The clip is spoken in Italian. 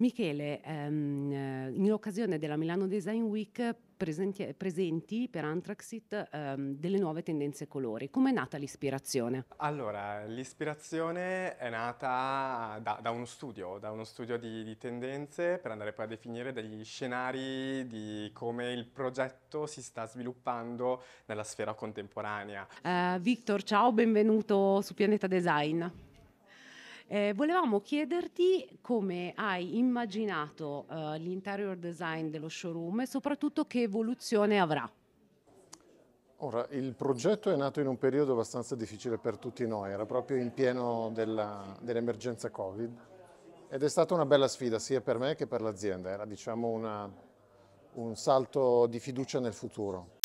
Michele, ehm, eh, in occasione della Milano Design Week presenti, presenti per Antraxit ehm, delle nuove tendenze colori. Come è nata l'ispirazione? Allora, l'ispirazione è nata da, da, uno studio, da uno studio di, di tendenze per andare poi a definire degli scenari di come il progetto si sta sviluppando nella sfera contemporanea. Uh, Victor, ciao, benvenuto su Pianeta Design. Eh, volevamo chiederti come hai immaginato eh, l'interior design dello showroom e soprattutto che evoluzione avrà. Ora, il progetto è nato in un periodo abbastanza difficile per tutti noi, era proprio in pieno dell'emergenza Covid ed è stata una bella sfida sia per me che per l'azienda, era diciamo una, un salto di fiducia nel futuro.